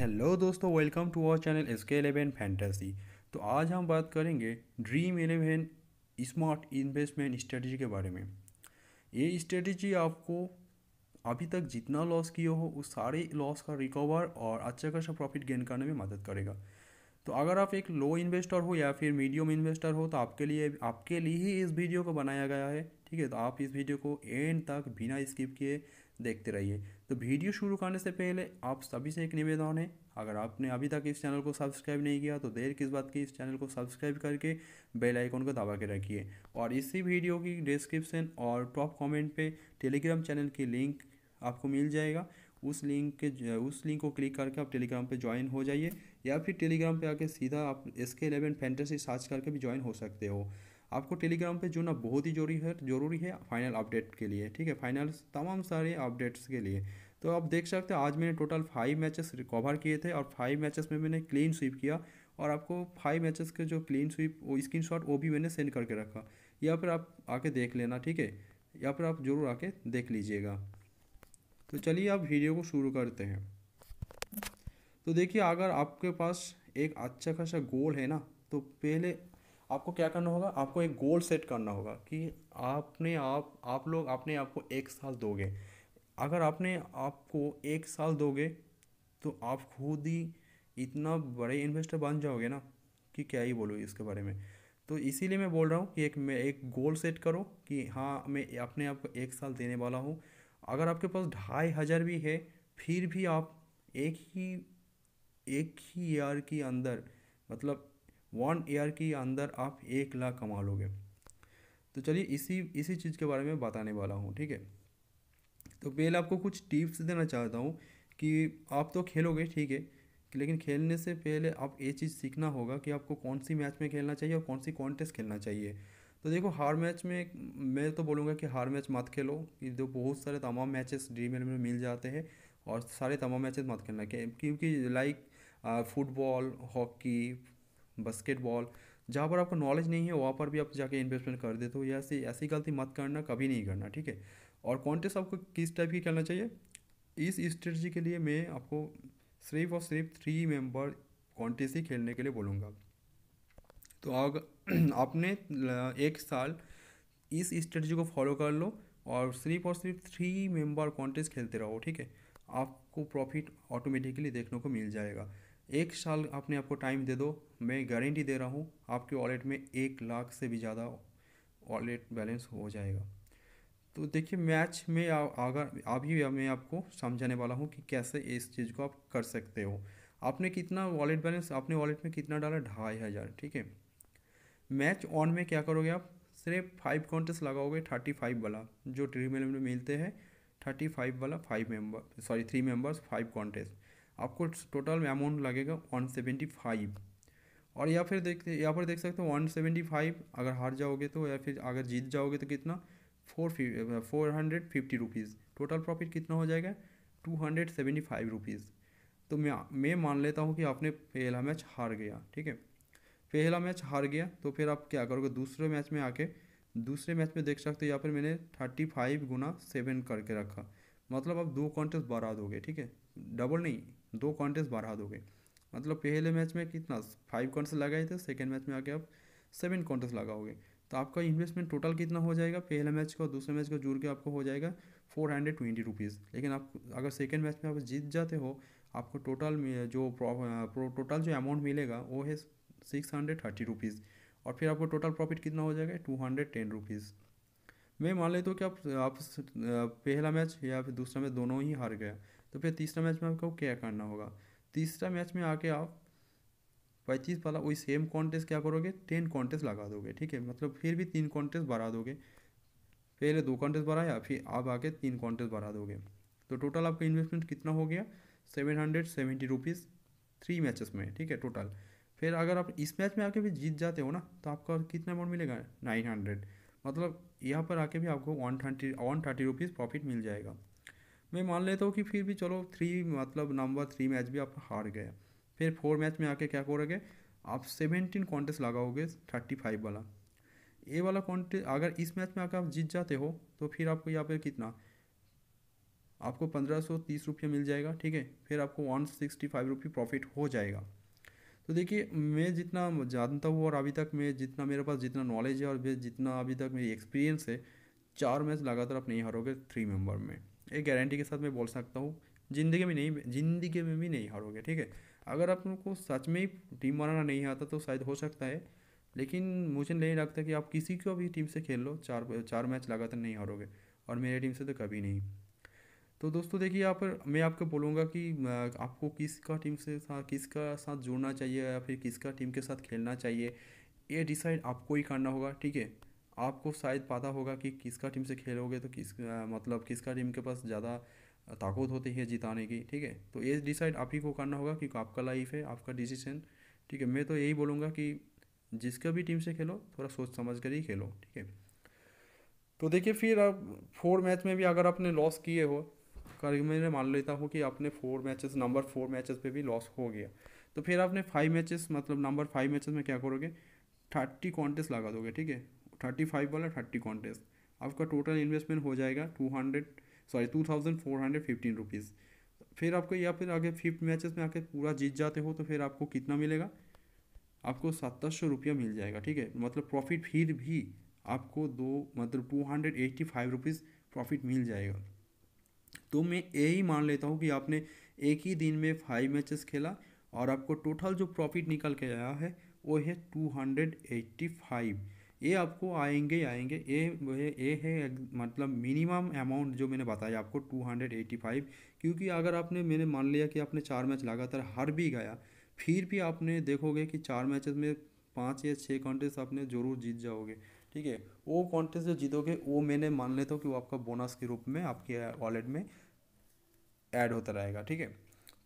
hello दोस्तों welcome to our channel S K eleven fantasy तो आज हम बात करेंगे Dream eleven smart investment strategy के बारे में ये स्ट्रेटजी आपको अभी तक जितना लॉस किया हो उस सारे लॉस का रिकवर और अच्छा खासा प्रॉफिट गेन करने में मदद करेगा तो अगर आप एक लो इन्वेस्टर हो या फिर मीडियम इन्वेस्टर हो तो आपके लिए आपके लिए ही इस वीडियो को बनाया गया है ठीक है तो आप इस वीडियो को एंड तक बिना स्किप किए देखते रहिए तो वीडियो शुरू करने से पहले आप सभी से एक निवेदन है अगर आपने अभी तक इस चैनल को सब्सक्राइब नहीं किया तो देर किस बात की इस चैनल को सब्सक्राइब करके बेल आइकॉन को दबा के रखिए और इसी वीडियो की डिस्क्रिप्शन और टॉप कमेंट पे टेलीग्राम चैनल की लिंक आपको मिल जाएगा उस लिंक के उस लिंक को क्लिक करके आप टेलीग्राम पर ज्वाइन हो जाइए या फिर टेलीग्राम पर आके सीधा आप एस के सर्च करके भी ज्वाइन हो सकते हो आपको टेलीग्राम पे जुड़ना बहुत ही जरूरी है जरूरी है फाइनल अपडेट के लिए ठीक है फाइनल तमाम सारे अपडेट्स के लिए तो आप देख सकते हैं आज मैंने टोटल फाइव मैचेस कवर किए थे और फाइव मैचेस में मैंने क्लीन स्वीप किया और आपको फाइव मैचेस के जो क्लीन स्वीप वो स्क्रीन शॉट वो भी मैंने सेंड करके रखा या फिर आप आके देख लेना ठीक है या फिर आप ज़रूर आके देख लीजिएगा तो चलिए आप वीडियो को शुरू करते हैं तो देखिए अगर आपके पास एक अच्छा खासा गोल है ना तो पहले आपको क्या करना होगा आपको एक गोल सेट करना होगा कि आपने आप आप लोग अपने आप को एक साल दोगे अगर आपने आपको एक साल दोगे तो आप खुद ही इतना बड़े इन्वेस्टर बन जाओगे ना कि क्या ही बोलो इसके बारे में तो इसीलिए मैं बोल रहा हूँ कि एक मैं एक गोल सेट करो कि हाँ मैं अपने आप को एक साल देने वाला हूँ अगर आपके पास ढाई हज़ार भी है फिर भी आप एक ही एक ही ईयर के अंदर मतलब वन ईयर के अंदर आप एक लाख कमा लोगे तो चलिए इसी इसी चीज़ के बारे में बताने वाला हूँ ठीक है तो पहले आपको कुछ टिप्स देना चाहता हूँ कि आप तो खेलोगे ठीक है लेकिन खेलने से पहले आप ये चीज़ सीखना होगा कि आपको कौन सी मैच में खेलना चाहिए और कौन सी कॉन्टेस्ट खेलना चाहिए तो देखो हार मैच में मैं तो बोलूँगा कि हार मैच मत खेलो कि जो बहुत सारे तमाम मैचेस ड्रीम इलेवन में मिल जाते हैं और सारे तमाम मैचेस मत खेलना क्योंकि लाइक फुटबॉल हॉकी बास्केटबॉल जहाँ पर आपको नॉलेज नहीं है वहाँ पर भी आप जाके इन्वेस्टमेंट कर देते हो या ऐसी ऐसी गलती मत करना कभी नहीं करना ठीक है और कॉन्टेस्ट आपको किस टाइप की करना चाहिए इस स्ट्रेटजी के लिए मैं आपको सिर्फ और सिर्फ थ्री मेंबर कॉन्टेस्ट ही खेलने के लिए बोलूँगा तो अगर आपने एक साल इस स्ट्रेटजी को फॉलो कर लो और सिर्फ और सिर्फ थ्री मेंबर कॉन्टेस्ट खेलते रहो ठीक है आपको प्रॉफिट ऑटोमेटिकली देखने को मिल जाएगा एक साल आपने आपको टाइम दे दो मैं गारंटी दे रहा हूँ आपके वॉलेट में एक लाख से भी ज़्यादा वॉलेट बैलेंस हो जाएगा तो देखिए मैच में अगर अभी मैं आपको समझाने वाला हूँ कि कैसे इस चीज़ को आप कर सकते हो आपने कितना वॉलेट बैलेंस आपने वॉलेट में कितना डाला ढाई हज़ार ठीक है मैच ऑन में क्या करोगे आप सिर्फ फाइव कॉन्टेस्ट लगाओगे थर्टी फाइव वाला जो ट्री में मिलते हैं थर्टी फाइव वाला five member sorry three members five contest आपको टोटल अमाउंट लगेगा वन सेवेंटी फाइव और या फिर देख या फिर देख सकते हो वन सेवेंटी फाइव अगर हार जाओगे तो या फिर अगर जीत जाओगे तो कितना four four hundred fifty rupees total profit कितना हो जाएगा two hundred seventy five rupees तो मैं मैं मान लेता हूँ कि आपने पहला मैच हार गया ठीक है पहला मैच हार गया तो फिर आप क्या करोगे दूसरे मैच में आके दूसरे मैच में देख सकते हो या फिर मैंने थर्टी फाइव गुना सेवन करके रखा मतलब आप दो कॉन्टेस्ट बढ़ा दोगे ठीक है डबल नहीं दो कॉन्टेस्ट बढ़ा दोगे मतलब पहले मैच में कितना फाइव कॉन्टेस्ट लगाए थे सेकेंड मैच में आके आप सेवन कॉन्टेस्ट लगाओगे तो आपका इन्वेस्टमेंट टोटल कितना हो जाएगा पहले मैच का दूसरे मैच का जुड़ के आपको हो जाएगा फोर हंड्रेड ट्वेंटी रुपीज़ लेकिन आप अगर सेकेंड मैच में आप जीत जाते हो आपको टोटल जो जो टोटल जो अमाउंट मिलेगा वो है सिक्स हंड्रेड थर्टी रुपीज़ और फिर आपको टोटल प्रॉफिट कितना हो जाएगा टू हंड्रेड टेन रुपीज़ मैं मान लेता तो हूँ कि आप, आप पहला मैच या फिर दूसरा मैच दोनों ही हार गया तो फिर तीसरा मैच में आपको क्या करना होगा तीसरा मैच में आके आप पैंतीस वाला वही सेम कॉन्टेस्ट क्या करोगे टेन कॉन्टेस्ट लगा दोगे ठीक है मतलब फिर भी तीन कॉन्टेस्ट बढ़ा दोगे पहले दो कॉन्टेस्ट बढ़ाया फिर आप आके तीन कॉन्टेस्ट बढ़ा दोगे तो टोटल आपका इन्वेस्टमेंट कितना हो गया seven hundred seventy rupees three matches में ठीक है टोटल फिर अगर आप इस मैच में आके भी जीत जाते हो ना तो आपका कितना अमाउंट मिलेगा नाइन हंड्रेड मतलब यहाँ पर आके भी आपको one thirty one thirty rupees profit मिल जाएगा मैं मान लेता हूँ कि फिर भी चलो थ्री मतलब नंबर थ्री मैच भी आप हार गए फिर फोर मैच में आके क्या करोगे आप सेवेंटीन कॉन्टेस्ट लगाओगे थर्टी फाइव वाला ये वाला कॉन्टेस्ट अगर इस मैच में आकर आप जीत जाते हो तो फिर आपको यहाँ पे कितना आपको पंद्रह सौ तीस रुपये मिल जाएगा ठीक है फिर आपको वन सिक्सटी फाइव रुपये प्रॉफिट हो जाएगा तो देखिए मैं जितना जानता हूँ और अभी तक मैं जितना मेरे पास जितना नॉलेज है और जितना अभी तक मेरी एक्सपीरियंस है चार मैच लगातार आप नहीं हारोगे थ्री मेंबर में एक गारंटी के साथ मैं बोल सकता हूँ ज़िंदगी में नहीं ज़िंदगी में भी नहीं हारोगे ठीक है अगर आप को सच में ही टीम बनाना नहीं आता तो शायद हो सकता है लेकिन मुझे नहीं लगता कि आप किसी को भी टीम से खेल लो चार चार मैच लगातार नहीं हारोगे और मेरे टीम से तो कभी नहीं तो दोस्तों देखिए आप मैं आपको बोलूँगा कि आपको किसका टीम से साथ किसका साथ जुड़ना चाहिए या फिर किसका टीम के साथ खेलना चाहिए ये डिसाइड आपको ही करना होगा ठीक है आपको शायद पता होगा कि किसका टीम से खेलोगे तो किस मतलब किसका टीम के पास ज़्यादा ताकत होती है जिताने की ठीक है तो ये डिसाइड आप ही को करना होगा क्योंकि आपका लाइफ है आपका डिसीजन ठीक है मैं तो यही बोलूँगा कि जिसका भी टीम से खेलो थोड़ा सोच समझ कर ही खेलो ठीक है तो देखिए फिर आप फोर मैच में भी अगर आपने लॉस किए हो कर मैं मान लेता हूँ कि आपने four matches number four matches पे भी लॉस हो गया तो फिर आपने फाइव मैचेस मतलब नंबर फाइव मैचेस में क्या करोगे थर्टी कॉन्टेस्ट लगा दोगे ठीक है थर्टी फाइव वाला थर्टी कॉन्टेस्ट आपका टोटल इन्वेस्टमेंट हो जाएगा two hundred sorry two thousand four hundred fifteen rupees फिर आपको या फिर आगे फिफ्थ मैचेस में आके पूरा जीत जाते हो तो फिर आपको कितना मिलेगा आपको सत्तर सौ रुपया मिल जाएगा ठीक है मतलब प्रॉफिट फिर भी आपको दो मतलब two hundred eighty five rupees profit मिल जाएगा तो मैं यही मान लेता हूँ कि आपने एक ही दिन में फाइव मैचेस खेला और आपको टोटल जो प्रॉफिट निकल के आया है वो है टू हंड्रेड एट्टी फाइव ये आपको आएंगे आएंगे ए ए है मतलब मिनिमम अमाउंट जो मैंने बताया आपको टू हंड्रेड एट्टी फाइव क्योंकि अगर आपने मैंने मान लिया कि आपने चार मैच लगातार हार भी गया फिर भी आपने देखोगे कि चार मैचेस में पाँच या छः कॉन्टेस्ट आपने ज़रूर जीत जाओगे ठीक है वो कॉन्टेस्ट जो जीतोगे वो मैंने मान लेता हूँ कि वो आपका बोनस के रूप में आपके वॉलेट में ऐड होता रहेगा ठीक है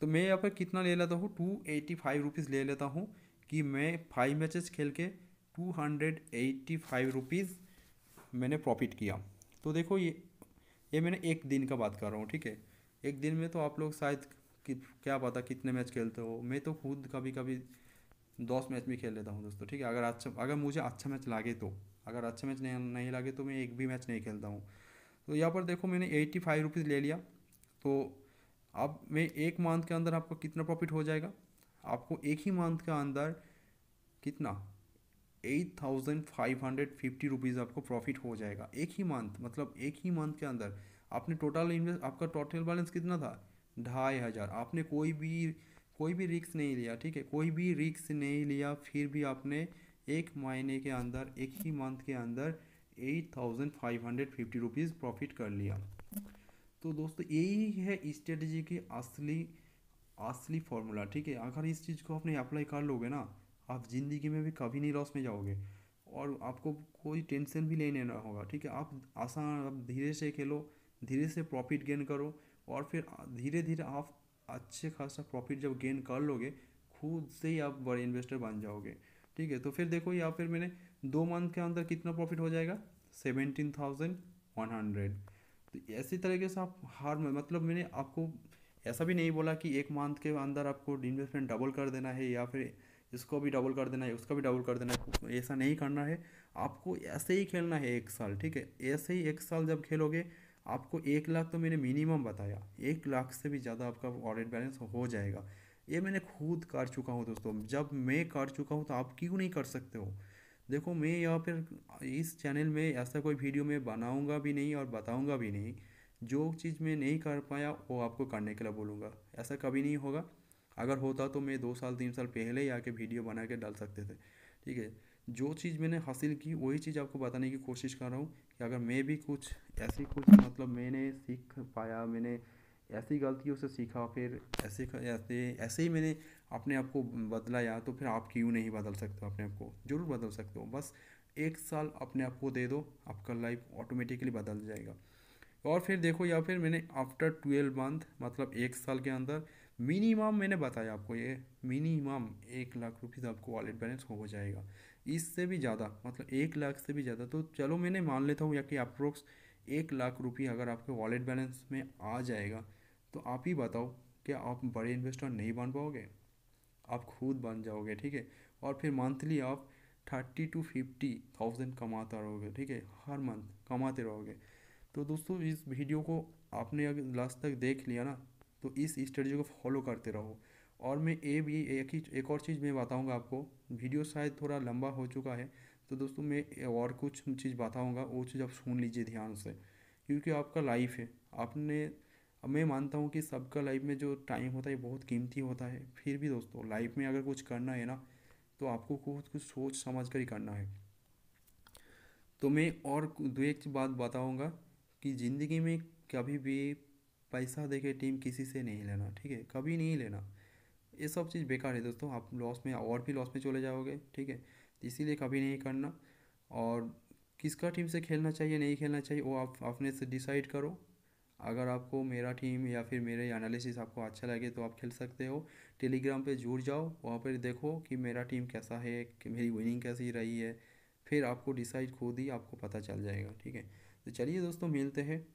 तो मैं यहाँ पर कितना ले लेता हूँ टू एटी फाइव रुपीज़ ले लेता हूँ कि मैं फाइव मैचेस खेल के two hundred eighty five rupees मैंने प्रॉफिट किया तो देखो ये ये मैंने एक दिन का बात कर रहा हूँ ठीक है एक दिन में तो आप लोग शायद कि, क्या पता कितने मैच खेलते हो मैं तो खुद कभी कभी दस मैच भी खेल लेता हूँ दोस्तों ठीक है अगर अच्छा अगर मुझे अच्छा मैच लागे तो अगर अच्छा मैच नहीं नहीं लगे तो मैं एक भी मैच नहीं खेलता हूँ तो यहाँ पर देखो मैंने एट्टी फाइव रुपीज़ ले लिया तो अब मैं एक मंथ के अंदर आपको कितना प्रॉफिट हो जाएगा आपको एक ही मंथ के अंदर कितना eight thousand five hundred fifty rupees आपको प्रॉफिट हो जाएगा एक ही मंथ मतलब एक ही मंथ के अंदर आपने टोटल इन्वेस्ट आपका टोटल बैलेंस कितना था ढाई हज़ार आपने कोई भी कोई भी रिक्स नहीं लिया ठीक है कोई भी रिक्स नहीं लिया फिर भी आपने एक महीने के अंदर एक ही मंथ के अंदर eight thousand five hundred fifty rupees profit कर लिया तो दोस्तों यही है स्ट्रेटजी की असली असली फॉर्मूला ठीक है अगर इस चीज़ को आपने अप्लाई कर लोगे ना आप ज़िंदगी में भी कभी नहीं लॉस में जाओगे और आपको कोई टेंशन भी नहीं लेना होगा ठीक है आप आसान आप धीरे से खेलो धीरे से प्रॉफिट गेन करो और फिर धीरे धीरे आप अच्छे खासा प्रॉफिट जब गेन कर लोगे खुद से ही आप बड़े इन्वेस्टर बन जाओगे ठीक है तो फिर देखो यहाँ फिर मैंने दो मंथ के अंदर कितना प्रॉफिट हो जाएगा सेवेंटीन थाउजेंड वन हंड्रेड तो ऐसी तरीके से आप हार मतलब मैंने आपको ऐसा भी नहीं बोला कि एक मंथ के अंदर आपको इन्वेस्टमेंट डबल कर देना है या फिर इसको भी डबल कर देना है उसका भी डबल कर देना है ऐसा नहीं करना है आपको ऐसे ही खेलना है एक साल ठीक है ऐसे ही एक साल जब खेलोगे आपको एक लाख तो मैंने मिनिमम बताया एक लाख से भी ज़्यादा आपका ऑडिट बैलेंस हो जाएगा ये मैंने खुद कर चुका हूँ दोस्तों जब मैं कर चुका हूँ तो आप क्यों नहीं कर सकते हो देखो मैं यहाँ पर इस चैनल में ऐसा कोई वीडियो मैं बनाऊँगा भी नहीं और बताऊँगा भी नहीं जो चीज़ मैं नहीं कर पाया वो आपको करने के लिए बोलूँगा ऐसा कभी नहीं होगा अगर होता तो मैं दो साल तीन साल पहले ही आके वीडियो बना के डाल सकते थे ठीक है जो चीज़ मैंने हासिल की वही चीज़ आपको बताने की कोशिश कर रहा हूँ कि अगर मैं भी कुछ ऐसी कुछ मतलब मैंने सीख पाया मैंने ऐसी गलतियों से सीखा फिर ऐसे ऐसे ऐसे ही मैंने अपने आप को बदलाया तो फिर आप क्यों नहीं बदल सकते अपने आप को ज़रूर बदल सकते हो बस एक साल अपने आप को दे दो आपका लाइफ ऑटोमेटिकली बदल जाएगा और फिर देखो या फिर मैंने आफ्टर ट्वेल्व मंथ मतलब एक साल के अंदर मिनिमम मैंने बताया आपको ये मिनिमम एक लाख रुपीज़ आपको वॉलेट बैलेंस हो जाएगा इससे भी ज़्यादा मतलब एक लाख से भी ज़्यादा तो चलो मैंने मान लेता हूँ या कि अप्रोक्स एक लाख रुपये अगर आपके वॉलेट बैलेंस में आ जाएगा तो आप ही बताओ क्या आप बड़े इन्वेस्टर नहीं बन पाओगे आप खुद बन जाओगे ठीक है और फिर मंथली आप थर्टी टू फिफ्टी थाउजेंड कमाता रहोगे ठीक है हर मंथ कमाते रहोगे तो दोस्तों इस वीडियो को आपने अगर लास्ट तक देख लिया ना तो इस स्ट्रेटजी को फॉलो करते रहो और मैं ये भी एक ही एक और चीज़ मैं बताऊँगा आपको वीडियो शायद थोड़ा लंबा हो चुका है तो दोस्तों मैं और कुछ चीज़ बताऊँगा वो चीज़ आप सुन लीजिए ध्यान से क्योंकि आपका लाइफ है आपने मैं मानता हूँ कि सबका लाइफ में जो टाइम होता है बहुत कीमती होता है फिर भी दोस्तों लाइफ में अगर कुछ करना है ना तो आपको कुछ कुछ सोच समझ कर ही करना है तो मैं और दो एक बात बताऊँगा कि ज़िंदगी में कभी भी पैसा दे टीम किसी से नहीं लेना ठीक है कभी नहीं लेना ये सब चीज़ बेकार है दोस्तों आप लॉस में और भी लॉस में चले जाओगे ठीक है इसीलिए कभी नहीं करना और किसका टीम से खेलना चाहिए नहीं खेलना चाहिए वो आप अपने से डिसाइड करो अगर आपको मेरा टीम या फिर मेरे एनालिसिस आपको अच्छा लगे तो आप खेल सकते हो टेलीग्राम पे जुड़ जाओ वहाँ पर देखो कि मेरा टीम कैसा है मेरी विनिंग कैसी रही है फिर आपको डिसाइड खुद ही आपको पता चल जाएगा ठीक है तो चलिए दोस्तों मिलते हैं